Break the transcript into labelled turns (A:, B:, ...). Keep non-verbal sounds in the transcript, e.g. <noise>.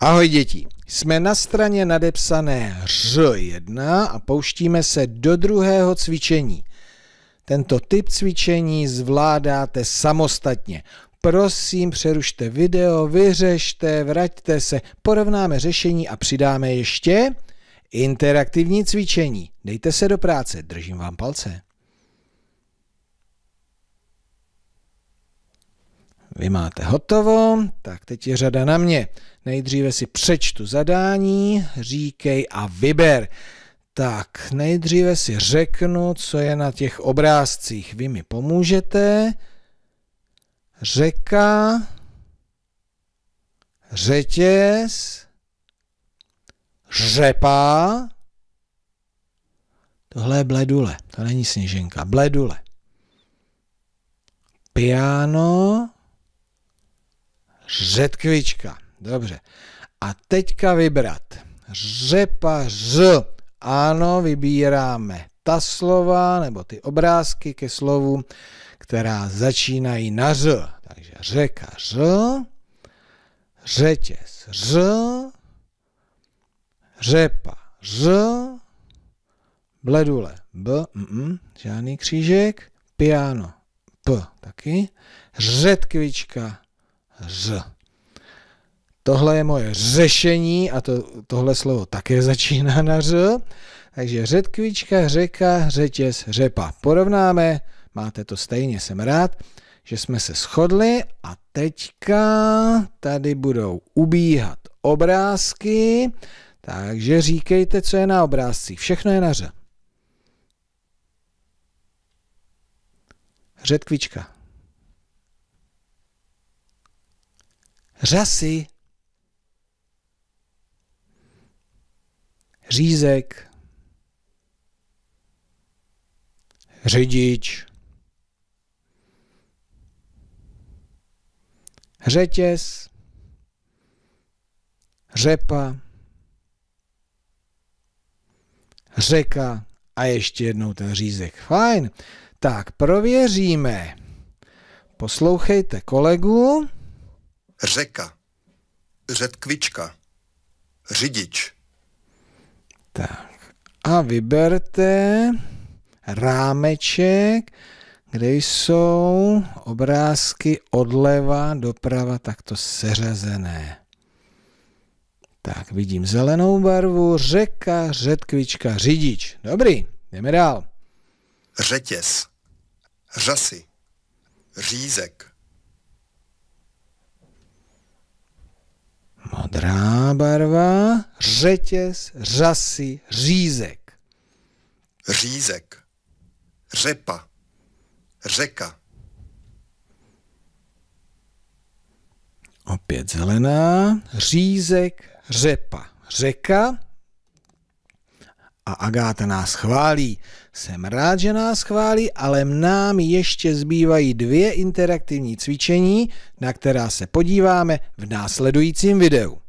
A: Ahoj děti, jsme na straně nadepsané ř 1 a pouštíme se do druhého cvičení. Tento typ cvičení zvládáte samostatně. Prosím, přerušte video, vyřešte, vraťte se, porovnáme řešení a přidáme ještě interaktivní cvičení. Dejte se do práce, držím vám palce. Vy máte hotovo, tak teď je řada na mě. Nejdříve si přečtu zadání, říkej a vyber. Tak, nejdříve si řeknu, co je na těch obrázcích. Vy mi pomůžete. Řeka, řetěz, řepa. Tohle je bledule, to není sněženka, bledule. Piano, řetkvička. Dobře. A teďka vybrat. Řepa, ř. Ano, vybíráme ta slova nebo ty obrázky ke slovu, která začínají na ř. Takže řeka ř, řetěz ř, řepa ř, bledule b, M -m, žádný křížek, piano p taky, řetkvička ř. Tohle je moje řešení a to, tohle slovo také <laughs> začíná na ř. Takže řetkvička, řeka, řetěz, řepa. Porovnáme, máte to stejně, jsem rád, že jsme se shodli a teďka tady budou ubíhat obrázky, takže říkejte, co je na obrázcích. Všechno je na ř. Řetkvička, řasy, řízek, řidič, řetěz, řepa, řeka a ještě jednou ten řízek. Fajn. Tak prověříme. Poslouchejte kolegu.
B: Řeka. Řetkvička. Řidič.
A: Tak. A vyberte rámeček, kde jsou obrázky odleva doprava takto seřazené. Tak vidím zelenou barvu, řeka, řetkvička, řidič. Dobrý,
B: jdeme dál. Řetěz, řasy, řízek,
A: modrá barva,
B: řetěz, řasy, řízek. Řízek, řepa, řeka.
A: Opět zelená, řízek, řepa, řeka, a Agáta nás chválí. Jsem rád, že nás chválí, ale nám ještě zbývají dvě interaktivní cvičení, na která se podíváme v následujícím videu.